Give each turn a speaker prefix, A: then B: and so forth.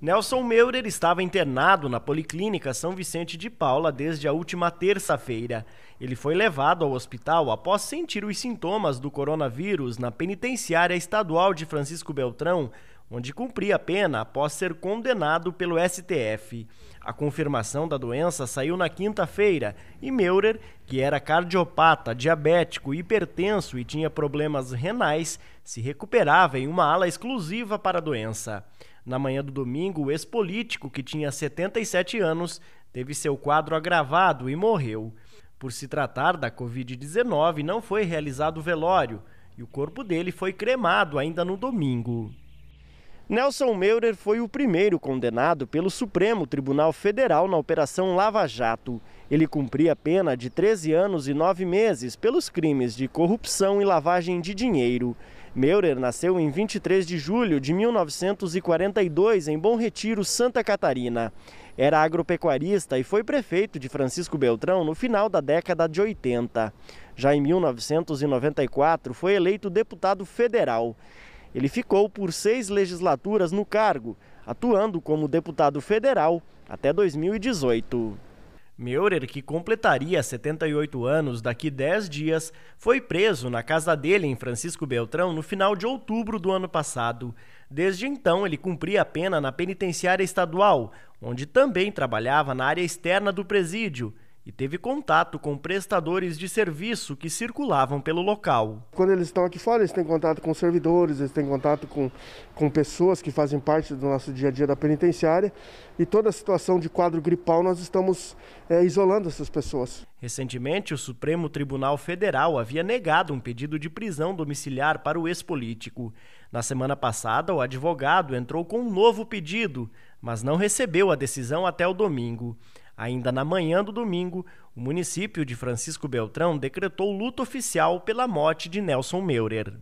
A: Nelson Meurer estava internado na Policlínica São Vicente de Paula desde a última terça-feira. Ele foi levado ao hospital após sentir os sintomas do coronavírus na penitenciária estadual de Francisco Beltrão, onde cumpria a pena após ser condenado pelo STF. A confirmação da doença saiu na quinta-feira e Meurer, que era cardiopata, diabético, hipertenso e tinha problemas renais, se recuperava em uma ala exclusiva para a doença. Na manhã do domingo, o ex-político, que tinha 77 anos, teve seu quadro agravado e morreu. Por se tratar da Covid-19, não foi realizado o velório e o corpo dele foi cremado ainda no domingo. Nelson Meurer foi o primeiro condenado pelo Supremo Tribunal Federal na Operação Lava Jato. Ele cumpria pena de 13 anos e 9 meses pelos crimes de corrupção e lavagem de dinheiro. Meurer nasceu em 23 de julho de 1942 em Bom Retiro, Santa Catarina. Era agropecuarista e foi prefeito de Francisco Beltrão no final da década de 80. Já em 1994 foi eleito deputado federal. Ele ficou por seis legislaturas no cargo, atuando como deputado federal até 2018. Meurer, que completaria 78 anos daqui 10 dias, foi preso na casa dele em Francisco Beltrão no final de outubro do ano passado. Desde então, ele cumpria a pena na penitenciária estadual, onde também trabalhava na área externa do presídio e teve contato com prestadores de serviço que circulavam pelo local.
B: Quando eles estão aqui fora, eles têm contato com servidores, eles têm contato com, com pessoas que fazem parte do nosso dia a dia da penitenciária e toda a situação de quadro gripal nós estamos é, isolando essas pessoas.
A: Recentemente, o Supremo Tribunal Federal havia negado um pedido de prisão domiciliar para o ex-político. Na semana passada, o advogado entrou com um novo pedido, mas não recebeu a decisão até o domingo. Ainda na manhã do domingo, o município de Francisco Beltrão decretou luto oficial pela morte de Nelson Meurer.